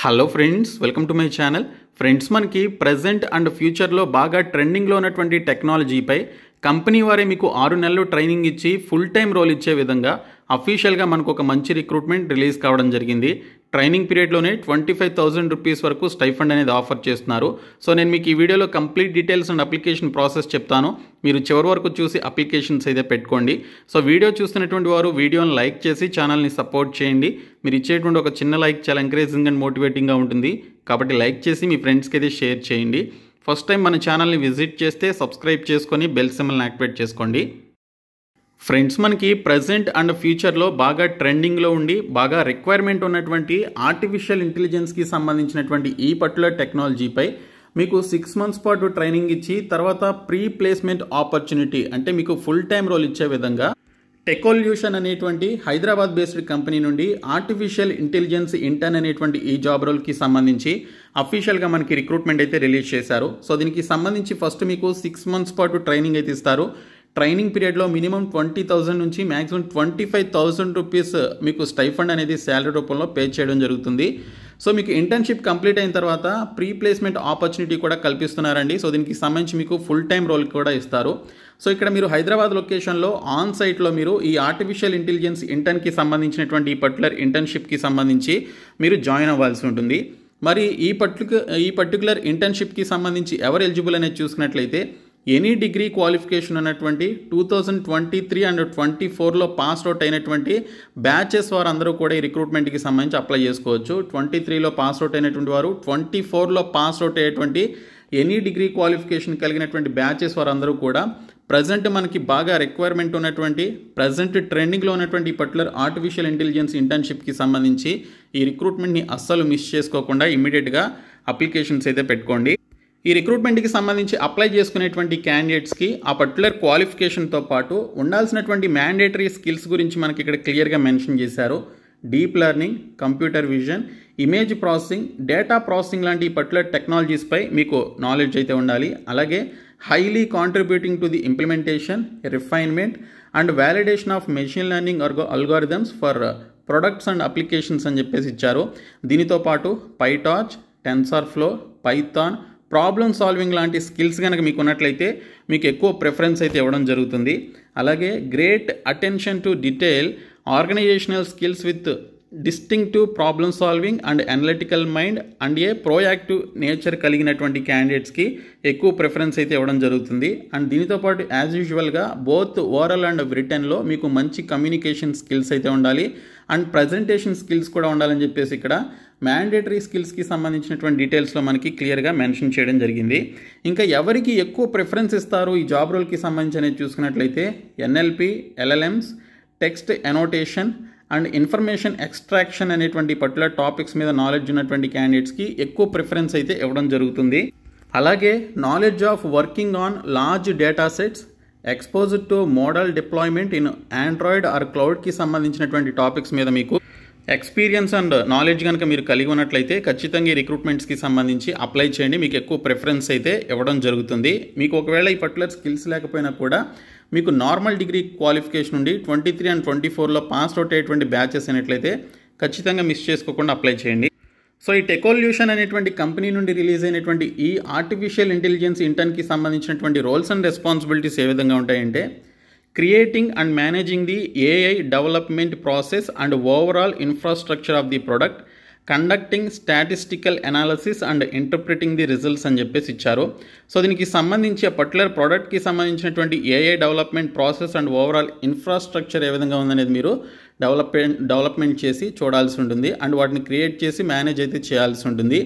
hello friends welcome to my channel friends మనకి present and ఫ్యూచర్లో బాగా ట్రెండింగ్లో ఉన్నటువంటి టెక్నాలజీపై కంపెనీ వారే మీకు ఆరు నెలలు ట్రైనింగ్ ఇచ్చి ఫుల్ టైం రోల్ ఇచ్చే విధంగా అఫీషియల్గా మనకు ఒక మంచి రిక్రూట్మెంట్ రిలీజ్ కావడం జరిగింది ట్రైనింగ్ పీరియడ్లోనే ట్వంటీ ఫైవ్ థౌసండ్ రూపీస్ వరకు స్టైఫండ్ అనేది ఆఫర్ చేస్తున్నారు సో నేను మీకు ఈ వీడియోలో complete details and application process చెప్తాను మీరు చివరి వరకు చూసి అప్లికేషన్స్ అయితే పెట్టుకోండి సో వీడియో చూస్తున్నటువంటి వారు వీడియోని లైక్ చేసి ఛానల్ని సపోర్ట్ చేయండి మీరు ఇచ్చేటువంటి ఒక చిన్న లైక్ చాలా ఎంకరేజింగ్ అండ్ మోటివేటింగ్గా ఉంటుంది కాబట్టి లైక్ చేసి మీ ఫ్రెండ్స్కి అయితే షేర్ చేయండి ఫస్ట్ టైం మన ఛానల్ని విజిట్ చేస్తే సబ్స్క్రైబ్ చేసుకొని బెల్ సిమ్మల్ని యాక్టివేట్ చేసుకోండి ఫ్రెండ్స్ మనకి ప్రజెంట్ అండ్ ఫ్యూచర్లో బాగా ట్రెండింగ్లో ఉండి బాగా రిక్వైర్మెంట్ ఉన్నటువంటి ఆర్టిఫిషియల్ ఇంటెలిజెన్స్కి సంబంధించినటువంటి ఈ పర్టికులర్ టెక్నాలజీపై మీకు సిక్స్ మంత్స్ పాటు ట్రైనింగ్ ఇచ్చి తర్వాత ప్రీ ప్లేస్మెంట్ ఆపర్చునిటీ అంటే మీకు ఫుల్ టైం రోల్ ఇచ్చే విధంగా టెకోల్యూషన్ అనేటువంటి హైదరాబాద్ బేస్డ్ కంపెనీ నుండి ఆర్టిఫిషియల్ ఇంటెలిజెన్స్ ఇంటర్న్ అనేటువంటి ఈ జాబ్ రోల్కి సంబంధించి అఫీషియల్గా మనకి రిక్రూట్మెంట్ అయితే రిలీజ్ చేశారు సో దీనికి సంబంధించి ఫస్ట్ మీకు సిక్స్ మంత్స్ పాటు ట్రైనింగ్ అయితే ఇస్తారు ట్రైనింగ్ పీరియడ్లో మినిమం ట్వంటీ థౌసండ్ నుంచి maximum twenty five thousand rupees మీకు స్టైఫండ్ అనేది శాలరీ రూపంలో పే చేయడం జరుగుతుంది సో మీకు ఇంటర్న్షిప్ కంప్లీట్ అయిన తర్వాత ప్రీ ప్లేస్మెంట్ ఆపర్చునిటీ కూడా కల్పిస్తున్నారండి సో దీనికి సంబంధించి మీకు ఫుల్ టైం రోల్ కూడా ఇస్తారు సో ఇక్కడ మీరు హైదరాబాద్ లొకేషన్లో ఆన్ సైట్లో మీరు ఈ ఆర్టిఫిషియల్ ఇంటెలిజెన్స్ ఇంటర్న్కి సంబంధించినటువంటి ఈ పర్టికులర్ ఇంటర్న్షిప్కి సంబంధించి మీరు జాయిన్ అవ్వాల్సి ఉంటుంది మరి ఈ పర్టికు ఈ పర్టికులర్ ఇంటర్న్షిప్కి సంబంధించి ఎవరు ఎలిజిబుల్ అనేది చూసుకున్నట్లయితే ఎనీ డిగ్రీ క్వాలిఫికేషన్ ఉన్నటువంటి two thousand twenty three and twenty ఫోర్లో పాస్ అవుట్ అయినటువంటి బ్యాచెస్ వారందరూ కూడా ఈ రిక్రూట్మెంట్కి సంబంధించి అప్లై చేసుకోవచ్చు ట్వంటీ త్రీలో పాస్ అవుట్ అయినటువంటి వారు ట్వంటీ ఫోర్లో పాస్ అవుట్ అయ్యేటువంటి ఎనీ డిగ్రీ క్వాలిఫికేషన్ కలిగినటువంటి బ్యాచెస్ వారందరూ కూడా ప్రజెంట్ మనకి బాగా రిక్వైర్మెంట్ ఉన్నటువంటి ప్రజెంట్ ట్రెండింగ్లో ఉన్నటువంటి పర్టికులర్ ఆర్టిఫిషియల్ ఇంటెలిజెన్స్ ఇంటర్న్షిప్కి సంబంధించి ఈ రిక్రూట్మెంట్ని అస్సలు మిస్ చేసుకోకుండా ఇమీడియట్గా అప్లికేషన్స్ అయితే పెట్టుకోండి ఈ రిక్రూట్మెంట్కి సంబంధించి అప్లై చేసుకునేటువంటి క్యాండిడేట్స్కి ఆ పర్టికులర్ క్వాలిఫికేషన్తో పాటు ఉండాల్సినటువంటి మ్యాండేటరీ స్కిల్స్ గురించి మనకి ఇక్కడ క్లియర్గా మెన్షన్ చేశారు deep learning computer vision image processing data processing లాంటి పర్టికులర్ టెక్నాలజీస్పై మీకు నాలెడ్జ్ అయితే ఉండాలి అలాగే highly contributing to the implementation refinement and validation of machine learning algorithms for products and applications అని చెప్పేసి ఇచ్చారు దీనితో పాటు PyTorch TensorFlow Python problem solving లాంటి స్కిల్స్ కనుక మీకు ఉన్నట్లయితే మీకు ఎక్కువ ప్రిఫరెన్స్ అయితే ఇవ్వడం జరుగుతుంది అలాగే great attention to detail organisational skills with distinctive problem solving and analytical mind and a proactive nature కలిగినటువంటి క్యాండిడేట్స్కి ఎక్కువ ప్రిఫరెన్స్ అయితే ఇవ్వడం జరుగుతుంది అండ్ దీనితో పాటు యాజ్ యూజువల్గా బోత్ ఓరల్ అండ్ బ్రిటన్లో మీకు మంచి కమ్యూనికేషన్ స్కిల్స్ అయితే ఉండాలి అండ్ ప్రజెంటేషన్ స్కిల్స్ కూడా ఉండాలని చెప్పేసి ఇక్కడ మ్యాండేటరీ స్కిల్స్కి సంబంధించినటువంటి డీటెయిల్స్లో మనకి క్లియర్గా మెన్షన్ చేయడం జరిగింది ఇంకా ఎవరికి ఎక్కువ ప్రిఫరెన్స్ ఇస్తారు ఈ జాబ్ రోల్కి సంబంధించి అనేది చూసుకున్నట్లయితే NLP LLMs text annotation and information extraction అనేటువంటి పర్టికులర్ టాపిక్స్ మీద నాలెడ్జ్ ఉన్నటువంటి క్యాండిడేట్స్కి ఎక్కువ ప్రిఫరెన్స్ అయితే ఇవ్వడం జరుగుతుంది అలాగే knowledge of working on large data sets exposed to model deployment in Android or క్లౌడ్కి సంబంధించినటువంటి టాపిక్స్ మీద మీకు ఎక్స్పీరియన్స్ అండ్ నాలెడ్జ్ కనుక మీరు కలిగి ఉన్నట్లయితే ఖచ్చితంగా ఈ రిక్రూట్మెంట్స్కి సంబంధించి అప్లై చేయండి మీకు ఎక్కువ ప్రిఫరెన్స్ అయితే ఇవ్వడం జరుగుతుంది మీకు ఒకవేళ ఈ పర్టికులర్ స్కిల్స్ లేకపోయినా కూడా మీకు నార్మల్ డిగ్రీ క్వాలిఫికేషన్ నుండి ట్వంటీ త్రీ అండ్ ట్వంటీ ఫోర్లో పాస్ అవుట్ అయ్యేటువంటి బ్యాచెస్ అయినట్లయితే ఖచ్చితంగా మిస్ చేసుకోకుండా అప్లై చేయండి సో ఈ టెకోల్యూషన్ అనేటువంటి కంపెనీ నుండి రిలీజ్ అయినటువంటి ఈ ఆర్టిఫిషియల్ ఇంటెలిజెన్స్ ఇంటర్న్కి సంబంధించినటువంటి రోల్స్ అండ్ రెస్పాన్సిబిలిటీస్ ఏ విధంగా ఉంటాయంటే creating and managing the AI development process and overall infrastructure of the product conducting statistical analysis and interpreting the results అని చెప్పేసి ఇచ్చారు సో దీనికి సంబంధించి పర్టికులర్ ప్రోడక్ట్కి సంబంధించినటువంటి AI development process and overall infrastructure ఏ విధంగా ఉందనేది మీరు డెవలప్మెంట్ డెవలప్మెంట్ చేసి చూడాల్సి ఉంటుంది అండ్ వాటిని క్రియేట్ చేసి మేనేజ్ అయితే చేయాల్సి ఉంటుంది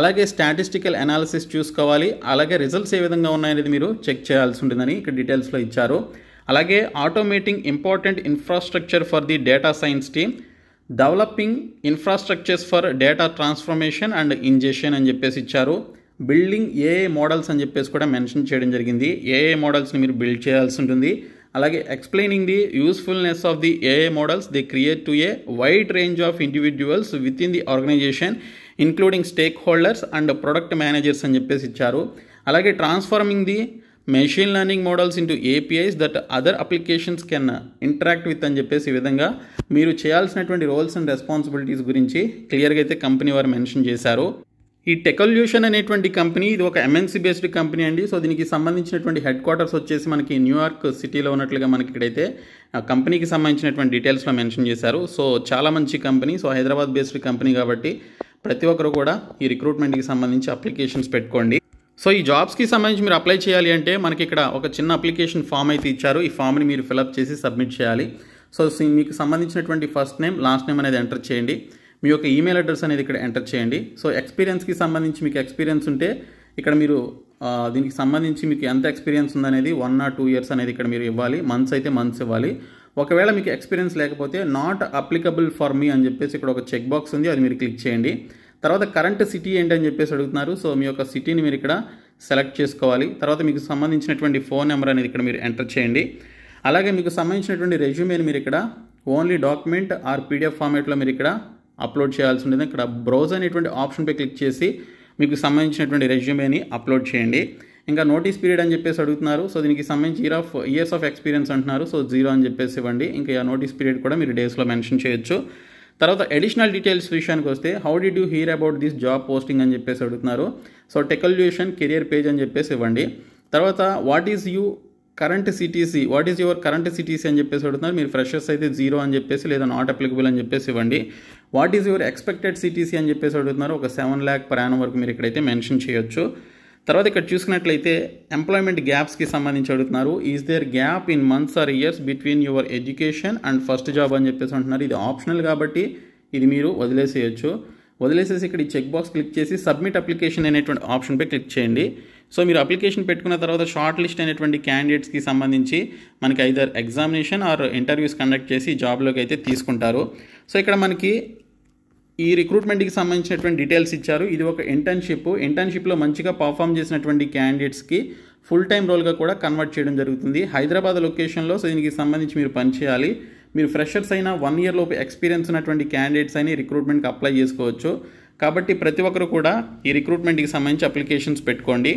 అలాగే స్టాటిస్టికల్ అనాలిసిస్ చూసుకోవాలి అలాగే రిజల్ట్స్ ఏ విధంగా ఉన్నాయనేది మీరు చెక్ చేయాల్సి ఉంటుందని ఇక్కడ డీటెయిల్స్లో ఇచ్చారు అలాగే automating important infrastructure for the data science team developing infrastructures for data transformation and ingestion అని చెప్పేసి ఇచ్చారు బిల్డింగ్ ఏ మోడల్స్ అని చెప్పేసి కూడా మెన్షన్ చేయడం జరిగింది ఏ మోడల్స్ని మీరు బిల్డ్ చేయాల్సి ఉంటుంది అలాగే explaining the usefulness of the AI models the create to a wide range of individuals with in the organisation including stakeholders and product managers అని చెప్పేసి ఇచ్చారు అలాగే transforming the machine learning models into APIs that other applications can interact with అని చెప్పేసి ఈ విధంగా మీరు చేయాల్సినటువంటి రోల్స్ అండ్ రెస్పాన్సిబిలిటీస్ గురించి క్లియర్గా అయితే కంపెనీ వారు మెన్షన్ చేశారు ఈ టెకల్యూషన్ అనేటువంటి కంపెనీ ఇది ఒక ఎంఎన్సీ బేస్డ్ కంపెనీ అండి సో దీనికి సంబంధించినటువంటి హెడ్ క్వార్టర్స్ వచ్చేసి మనకి న్యూయార్క్ సిటీలో ఉన్నట్లుగా మనకి ఇక్కడైతే కంపెనీకి సంబంధించినటువంటి డీటెయిల్స్లో మెన్షన్ చేశారు సో చాలా మంచి company so Hyderabad based company కాబట్టి ప్రతి ఒక్కరు కూడా ఈ రిక్రూట్మెంట్కి సంబంధించి అప్లికేషన్స్ పెట్టుకోండి సో ఈ జాబ్స్కి సంబంధించి మీరు అప్లై చేయాలి అంటే మనకి ఇక్కడ ఒక చిన్న అప్లికేషన్ ఫామ్ అయితే ఇచ్చారు ఈ ఫామ్ని మీరు ఫిలప్ చేసి సబ్మిట్ చేయాలి సో మీకు సంబంధించినటువంటి ఫస్ట్ నేమ్ లాస్ట్ నేమ్ అనేది ఎంటర్ చేయండి మీ యొక్క ఈమెయిల్ అడ్రస్ అనేది ఇక్కడ ఎంటర్ చేయండి సో ఎక్స్పీరియన్స్కి సంబంధించి మీకు ఎక్స్పీరియన్స్ ఉంటే ఇక్కడ మీరు దీనికి సంబంధించి మీకు ఎంత ఎక్స్పీరియన్స్ ఉందనేది వన్ ఆర్ టూ ఇయర్స్ అనేది ఇక్కడ మీరు ఇవ్వాలి మంత్స్ అయితే మంత్స్ ఇవ్వాలి ఒకవేళ మీకు ఎక్స్పీరియన్స్ లేకపోతే నాట్ అప్లికబుల్ ఫర్ మీ అని చెప్పేసి ఇక్కడ ఒక చెక్ బాక్స్ ఉంది అది మీరు క్లిక్ చేయండి తర్వాత కరెంట్ సిటీ ఏంటి అని చెప్పేసి అడుగుతున్నారు సో మీ యొక్క సిటీని మీరు ఇక్కడ సెలెక్ట్ చేసుకోవాలి తర్వాత మీకు సంబంధించినటువంటి ఫోన్ నెంబర్ అనేది ఇక్కడ మీరు ఎంటర్ చేయండి అలాగే మీకు సంబంధించినటువంటి రెజ్యూమేని మీరు ఇక్కడ ఓన్లీ డాక్యుమెంట్ ఆర్ పీడిఎఫ్ ఫార్మేట్లో మీరు ఇక్కడ అప్లోడ్ చేయాల్సి ఉంటుంది ఇక్కడ బ్రౌజ్ అనేటువంటి ఆప్షన్పై క్లిక్ చేసి మీకు సంబంధించినటువంటి రెజ్యూమేని అప్లోడ్ చేయండి ఇంకా నోటీస్ పీరియడ్ అని చెప్పేసి అడుగుతున్నారు సో దీనికి సంబంధించి year of years of experience అంటున్నారు సో జీరో అని చెప్పేసి ఇవ్వండి ఇంకా నోటీస్ పీరియడ్ కూడా మీరు డేస్లో మెన్షన్ చేయొచ్చు తర్వాత అడిషనల్ డీటెయిల్స్ విషయానికి వస్తే how did you hear about this job posting అని చెప్పేసి అడుగుతున్నారు సో టెకల్యూషన్ కెరియర్ పేజ్ అని చెప్పేసి ఇవ్వండి తర్వాత what is you current CTC what is your current CTC అని చెప్పేసి అడుగుతున్నారు మీరు ఫ్రెషర్స్ అయితే జీరో అని చెప్పేసి లేదా నాట్ అప్లికబుల్ అని చెప్పేసి ఇవ్వండి what is your expected CTC అని చెప్పేసి అడుగుతున్నారు ఒక సెవెన్ ల్యాక్ ప్రయాణం వరకు మీరు ఇక్కడైతే మెన్షన్ చేయొచ్చు తర్వాత ఇక్కడ చూసుకున్నట్లయితే ఎంప్లాయ్మెంట్ గ్యాప్స్కి సంబంధించి అడుగుతున్నారు is there gap in months or years between your education and first job అని చెప్పేసి అంటున్నారు ఇది ఆప్షనల్ కాబట్టి ఇది మీరు వదిలేసేయచ్చు వదిలేసేసి ఇక్కడ ఈ చెక్ బాక్స్ క్లిక్ చేసి సబ్మిట్ అప్లికేషన్ అనేటువంటి ఆప్షన్పై క్లిక్ చేయండి సో మీరు అప్లికేషన్ పెట్టుకున్న తర్వాత షార్ట్ లిస్ట్ అనేటువంటి క్యాండిడేట్స్కి సంబంధించి మనకి either examination or interviews conduct చేసి జాబ్లోకి అయితే తీసుకుంటారు సో ఇక్కడ మనకి ఈ రిక్రూట్మెంట్కి సంబంధించినటువంటి డీటెయిల్స్ ఇచ్చారు ఇది ఒక ఇంటర్న్షిప్ ఇంటర్న్షిప్లో మంచిగా పర్ఫామ్ చేసినటువంటి క్యాండిడేట్స్కి ఫుల్ టైం రోల్గా కూడా కన్వర్ట్ చేయడం జరుగుతుంది హైదరాబాద్ లొకేషన్లో సో దీనికి సంబంధించి మీరు పనిచేయాలి మీరు ఫ్రెషర్స్ అయినా వన్ ఇయర్ లోపు ఎక్స్పీరియన్స్ ఉన్నటువంటి క్యాండిడేట్స్ అయినా రిక్రూట్మెంట్కి అప్లై చేసుకోవచ్చు కాబట్టి ప్రతి ఒక్కరు కూడా ఈ రిక్రూట్మెంట్కి సంబంధించి అప్లికేషన్స్ పెట్టుకోండి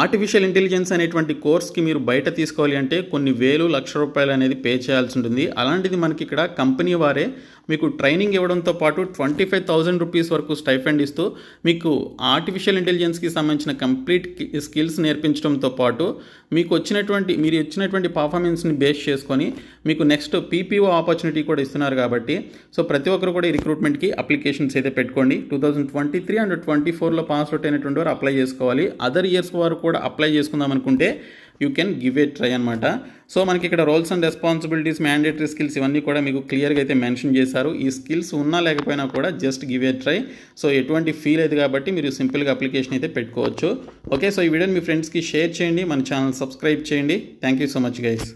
ఆర్టిఫిషియల్ ఇంటెలిజెన్స్ అనేటువంటి కోర్స్కి మీరు బయట తీసుకోవాలి అంటే కొన్ని వేలు లక్ష రూపాయలు అనేది పే చేయాల్సి ఉంటుంది అలాంటిది మనకి ఇక్కడ కంపెనీ వారే మీకు ట్రైనింగ్ ఇవ్వడంతో పాటు ట్వంటీ ఫైవ్ థౌజండ్ రూపీస్ వరకు స్టైఫెండ్ ఇస్తూ మీకు ఆర్టిఫిషియల్ ఇంటెలిజెన్స్కి సంబంధించిన కంప్లీట్ స్కిల్స్ నేర్పించడంతో పాటు మీకు వచ్చినటువంటి మీరు ఇచ్చినటువంటి పర్ఫార్మెన్స్ని బేస్ చేసుకొని మీకు నెక్స్ట్ పీపీఓ ఆపర్చునిటీ కూడా ఇస్తున్నారు కాబట్టి సో ప్రతి ఒక్కరు కూడా ఈ రిక్రూట్మెంట్కి అప్లికేషన్స్ అయితే పెట్టుకోండి two thousand twenty three and twenty ఫోర్లో పాస్ అవుట్ అయినటువంటి వారు అప్లై చేసుకోవాలి అదర్ ఇయర్స్ వారు కూడా అప్లై చేసుకుందాం అనుకుంటే you can give a try అనమాట సో మనకి ఇక్కడ roles and responsibilities mandatory skills ఇవన్నీ కూడా మీకు క్లియర్గా అయితే మెన్షన్ చేశారు ఈ స్కిల్స్ ఉన్నా లేకపోయినా కూడా just give a try so ఎటువంటి ఫీల్ అయితే కాబట్టి మీరు సింపుల్గా అప్లికేషన్ అయితే పెట్టుకోవచ్చు ఓకే సో ఈ వీడియోని మీ ఫ్రెండ్స్కి షేర్ చేయండి మన ఛానల్ సబ్స్క్రైబ్ చేయండి thank you so much guys